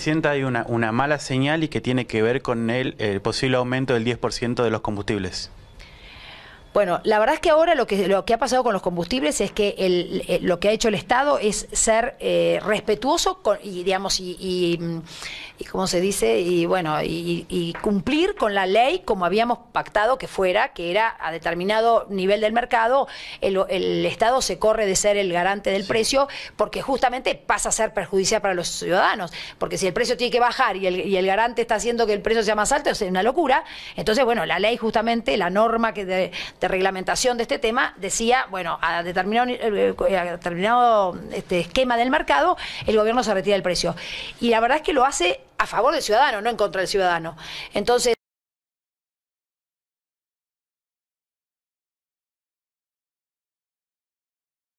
sienta hay una, una mala señal y que tiene que ver con el, posible aumento del 10% de los combustibles. Bueno, la verdad es que ahora lo que, lo que ha pasado con los combustibles es que el, eh, lo que ha hecho el Estado es ser eh, respetuoso y, digamos, y mm, y como se dice, y bueno, y, cumplir con la ley como habíamos pactado que fuera, que era a determinado nivel del mercado, el, Estado se corre de ser el garante del precio porque justamente pasa a ser perjudicial para los ciudadanos, porque si el precio tiene que bajar y el, garante está haciendo que el precio sea más alto, es una locura. Entonces, bueno, la ley justamente, la norma que de, reglamentación de este tema decía, bueno, a determinado, eh, eh, determinado este esquema del mercado, el gobierno se retira el precio. Y la verdad es que lo hace a favor del ciudadano, no en contra del ciudadano. Entonces,